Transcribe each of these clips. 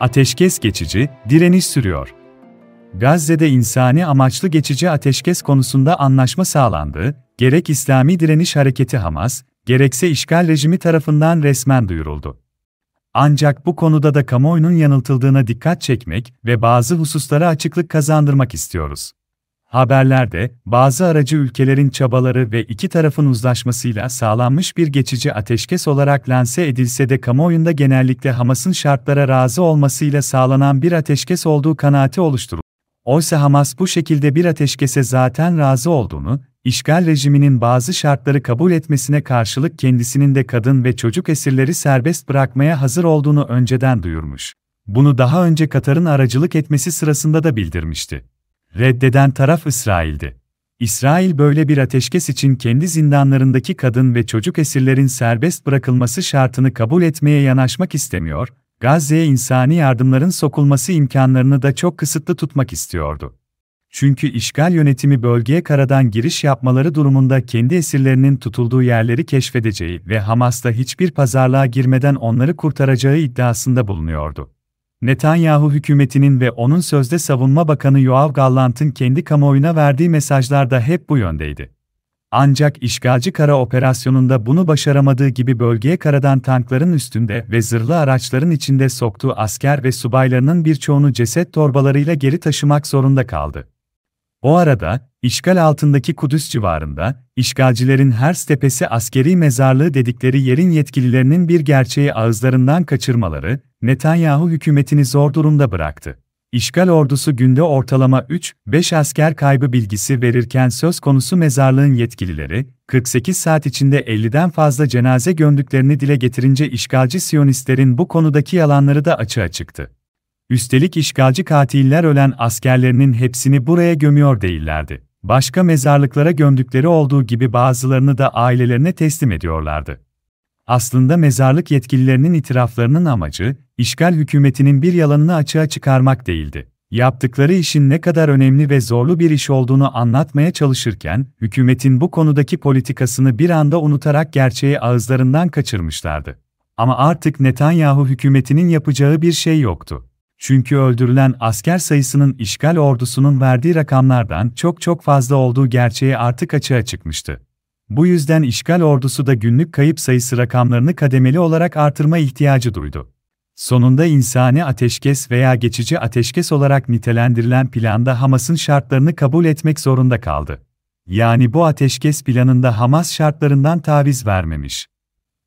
ateşkes geçici, direniş sürüyor. Gazze'de insani amaçlı geçici ateşkes konusunda anlaşma sağlandı, gerek İslami direniş hareketi Hamas, gerekse işgal rejimi tarafından resmen duyuruldu. Ancak bu konuda da kamuoyunun yanıltıldığına dikkat çekmek ve bazı hususlara açıklık kazandırmak istiyoruz. Haberlerde, bazı aracı ülkelerin çabaları ve iki tarafın uzlaşmasıyla sağlanmış bir geçici ateşkes olarak lanse edilse de kamuoyunda genellikle Hamas'ın şartlara razı olmasıyla sağlanan bir ateşkes olduğu kanaati oluşturuldu. Oysa Hamas bu şekilde bir ateşkese zaten razı olduğunu, işgal rejiminin bazı şartları kabul etmesine karşılık kendisinin de kadın ve çocuk esirleri serbest bırakmaya hazır olduğunu önceden duyurmuş. Bunu daha önce Katar'ın aracılık etmesi sırasında da bildirmişti. Reddeden taraf İsrail'di. İsrail böyle bir ateşkes için kendi zindanlarındaki kadın ve çocuk esirlerin serbest bırakılması şartını kabul etmeye yanaşmak istemiyor, Gazze'ye insani yardımların sokulması imkanlarını da çok kısıtlı tutmak istiyordu. Çünkü işgal yönetimi bölgeye karadan giriş yapmaları durumunda kendi esirlerinin tutulduğu yerleri keşfedeceği ve Hamas'ta hiçbir pazarlığa girmeden onları kurtaracağı iddiasında bulunuyordu. Netanyahu hükümetinin ve onun sözde savunma bakanı Yoav Gallant'ın kendi kamuoyuna verdiği mesajlar da hep bu yöndeydi. Ancak işgalci kara operasyonunda bunu başaramadığı gibi bölgeye karadan tankların üstünde ve zırhlı araçların içinde soktuğu asker ve subaylarının birçoğunu ceset torbalarıyla geri taşımak zorunda kaldı. O arada, işgal altındaki Kudüs civarında, işgalcilerin her stepesi askeri mezarlığı dedikleri yerin yetkililerinin bir gerçeği ağızlarından kaçırmaları, Netanyahu hükümetini zor durumda bıraktı. İşgal ordusu günde ortalama 3-5 asker kaybı bilgisi verirken söz konusu mezarlığın yetkilileri, 48 saat içinde 50'den fazla cenaze gömdüklerini dile getirince işgalci siyonistlerin bu konudaki yalanları da açığa çıktı. Üstelik işgalci katiller ölen askerlerinin hepsini buraya gömüyor değillerdi. Başka mezarlıklara gömdükleri olduğu gibi bazılarını da ailelerine teslim ediyorlardı. Aslında mezarlık yetkililerinin itiraflarının amacı, işgal hükümetinin bir yalanını açığa çıkarmak değildi. Yaptıkları işin ne kadar önemli ve zorlu bir iş olduğunu anlatmaya çalışırken, hükümetin bu konudaki politikasını bir anda unutarak gerçeği ağızlarından kaçırmışlardı. Ama artık Netanyahu hükümetinin yapacağı bir şey yoktu. Çünkü öldürülen asker sayısının işgal ordusunun verdiği rakamlardan çok çok fazla olduğu gerçeği artık açığa çıkmıştı. Bu yüzden işgal ordusu da günlük kayıp sayısı rakamlarını kademeli olarak artırma ihtiyacı duydu. Sonunda insani ateşkes veya geçici ateşkes olarak nitelendirilen planda Hamas'ın şartlarını kabul etmek zorunda kaldı. Yani bu ateşkes planında Hamas şartlarından taviz vermemiş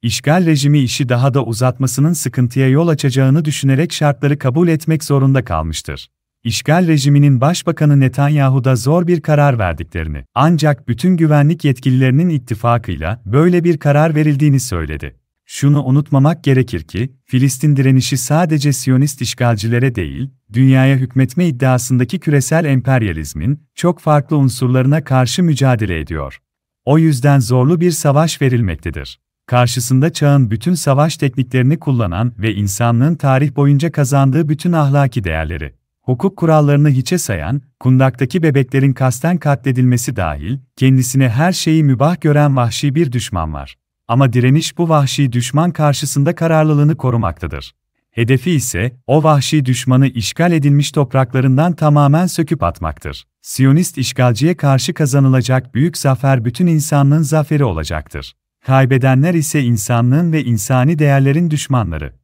işgal rejimi işi daha da uzatmasının sıkıntıya yol açacağını düşünerek şartları kabul etmek zorunda kalmıştır. İşgal rejiminin başbakanı Netanyahu da zor bir karar verdiklerini, ancak bütün güvenlik yetkililerinin ittifakıyla böyle bir karar verildiğini söyledi. Şunu unutmamak gerekir ki, Filistin direnişi sadece Siyonist işgalcilere değil, dünyaya hükmetme iddiasındaki küresel emperyalizmin çok farklı unsurlarına karşı mücadele ediyor. O yüzden zorlu bir savaş verilmektedir. Karşısında çağın bütün savaş tekniklerini kullanan ve insanlığın tarih boyunca kazandığı bütün ahlaki değerleri, hukuk kurallarını hiçe sayan, kundaktaki bebeklerin kasten katledilmesi dahil, kendisine her şeyi mübah gören vahşi bir düşman var. Ama direniş bu vahşi düşman karşısında kararlılığını korumaktadır. Hedefi ise o vahşi düşmanı işgal edilmiş topraklarından tamamen söküp atmaktır. Siyonist işgalciye karşı kazanılacak büyük zafer bütün insanlığın zaferi olacaktır kaybedenler ise insanlığın ve insani değerlerin düşmanları.